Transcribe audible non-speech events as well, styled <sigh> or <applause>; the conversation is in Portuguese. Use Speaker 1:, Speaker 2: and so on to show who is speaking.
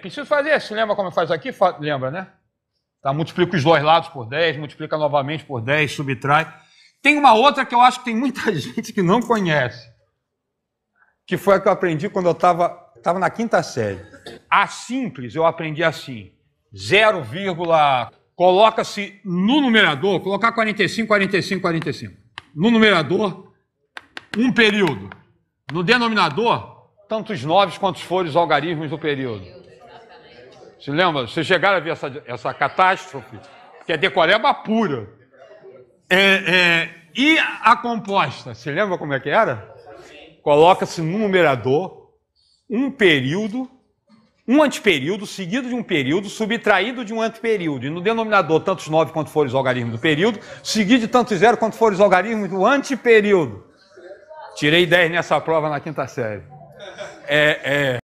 Speaker 1: preciso fazer Se lembra como faz aqui? Lembra, né? Tá, multiplica os dois lados por 10, multiplica novamente por 10, subtrai. Tem uma outra que eu acho que tem muita <laughs> gente que não conhece, que foi a que eu aprendi quando eu estava tava na quinta série. A simples eu aprendi assim, 0, coloca-se no numerador, colocar 45, 45, 45. No numerador, um período. No denominador, tantos noves quantos forem os algarismos do período. Se lembra? Vocês chegaram a ver essa, essa catástrofe, que é decoreba pura. É, é, e a composta, se lembra como é que era? Coloca-se no numerador um período, um antiperíodo seguido de um período, subtraído de um antiperíodo. E no denominador, tantos nove quanto forem os algarismos do período, seguido de tantos zero quanto forem os algarismos do antiperíodo. Tirei 10 nessa prova na quinta série. É, é.